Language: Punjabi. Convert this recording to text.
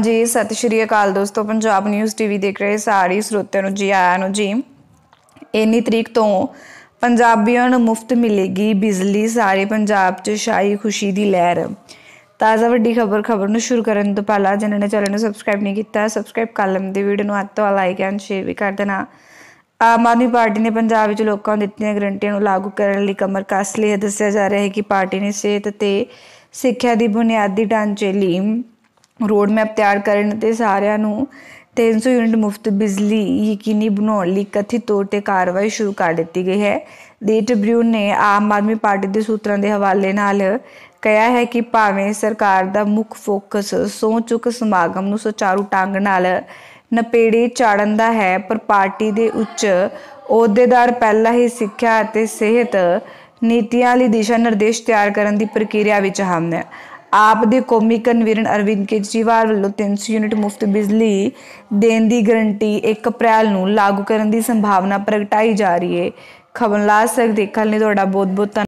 ਹਾਂਜੀ ਸਤਿ ਸ਼੍ਰੀ ਅਕਾਲ ਦੋਸਤੋ ਪੰਜਾਬ ਨਿਊਜ਼ ਟੀਵੀ ਦੇਖ ਰਹੇ ਸਾਰੇ ਸਰੋਤਿਆਂ ਨੂੰ ਜੀ ਆਇਆਂ ਨੂੰ ਜੀ ਇੰਨੀ ਤਰੀਕ ਤੋਂ ਪੰਜਾਬੀਆਂ ਨੂੰ ਮੁਫਤ ਮਿਲੇਗੀ ਬਿਜਲੀ ਸਾਰੇ ਪੰਜਾਬ 'ਚ ਸ਼ਾਈ ਖੁਸ਼ੀ ਦੀ ਲਹਿਰ ਤਾਜ਼ਾ ਵੱਡੀ ਖਬਰ ਖਬਰ ਨੂੰ ਸ਼ੁਰੂ ਕਰਨ ਤੋਂ ਪਹਿਲਾਂ ਜਿਨ੍ਹਾਂ ਨੇ ਚੈਨਲ ਨੂੰ ਸਬਸਕ੍ਰਾਈਬ ਨਹੀਂ ਕੀਤਾ ਸਬਸਕ੍ਰਾਈਬ ਕਰ ਲੈਣ ਦੀ ਵੀਡੀਓ ਨੂੰ ਹੱਥ ਤੋਂ ਲਾਈਕ ਐਂਡ ਸ਼ੇਅਰ ਵੀ ਕਰ ਦੇਣਾ ਆਮ ਆਦਮੀ ਪਾਰਟੀ ਨੇ ਪੰਜਾਬ ਵਿੱਚ ਲੋਕਾਂ ਨੂੰ ਦਿੱਤੀਆਂ ਗਰੰਟੀਆਂ ਨੂੰ ਲਾਗੂ ਕਰਨ ਲਈ ਕਮਰ ਕੱਸ ਲਈ ਦੱਸਿਆ ਜਾ ਰਿਹਾ ਹੈ ਕਿ ਪਾਰਟੀ ਨੇ ਸਿਹਤ ਤੇ ਸਿੱਖਿਆ ਦੀ ਬੁਨਿਆਦੀ ਢਾਂਚੇ ਲਈ ਰੋਡ ਮੈਪ ਤਿਆਰ ਕਰਨ ਤੇ ਸਾਰਿਆਂ ਨੂੰ 300 ਯੂਨਿਟ ਮੁਫਤ ਬਿਜਲੀ ਯਕੀਨੀ ਬਣਾਉਣ ਲਈ ਕਥਿਤ ਤੌਰ ਤੇ ਕਾਰਵਾਈ ਸ਼ੁਰੂ ਕਰ ਦਿੱਤੀ ਗਈ ਹੈ ਡੇਟ ਟ੍ਰਿਬਿਊਨ ਨੇ ਆਮ ਆਦਮੀ ਪਾਰਟੀ ਦੇ ਸੂਤਰਾਂ ਦੇ ਹਵਾਲੇ ਨਾਲ ਕਿਹਾ ਹੈ ਕਿ ਭਾਵੇਂ ਸਰਕਾਰ ਦਾ ਮੁੱਖ ਫੋਕਸ ਸੋਚ ਚੁੱਕ ਸਮਾਗਮ ਨੂੰ ਸੁਚਾਰੂ ਟਾਂਗ ਨਾਲ ਨਪੇੜੇ ਚਾੜਨ ਦਾ ਹੈ ਪਰ ਪਾਰਟੀ ਦੇ ਉੱਚ ਅਹੁਦੇਦਾਰ ਪਹਿਲਾਂ ਹੀ ਸਿੱਖਿਆ ਅਤੇ ਸਿਹਤ ਨੀਤੀਆਂ ਲਈ ਦਿਸ਼ਾ ਨਿਰਦੇਸ਼ ਤਿਆਰ ਕਰਨ ਦੀ ਪ੍ਰਕਿਰਿਆ ਵਿੱਚ ਹਨ ਆਪ ਦੇ ਕੌਮੀ ਕਨਵੀਨਰ ਅਰਵਿੰਦ ਕੇਜਰੀਵਾਲ ਵੱਲੋਂ 300 ਯੂਨਿਟ ਮੁਫਤ ਬਿਜਲੀ ਦੇਣ ਦੀ ਗਰੰਟੀ 1 ਅਪ੍ਰੈਲ ਨੂੰ ਲਾਗੂ ਕਰਨ ਦੀ ਸੰਭਾਵਨਾ ਪ੍ਰਗਟਾਈ ਜਾ ਰਹੀ ਹੈ ਲਾ ਸਕਦੇ ਦੇਖਣ ਲਈ ਤੁਹਾਡਾ ਬਹੁਤ ਬਹੁਤ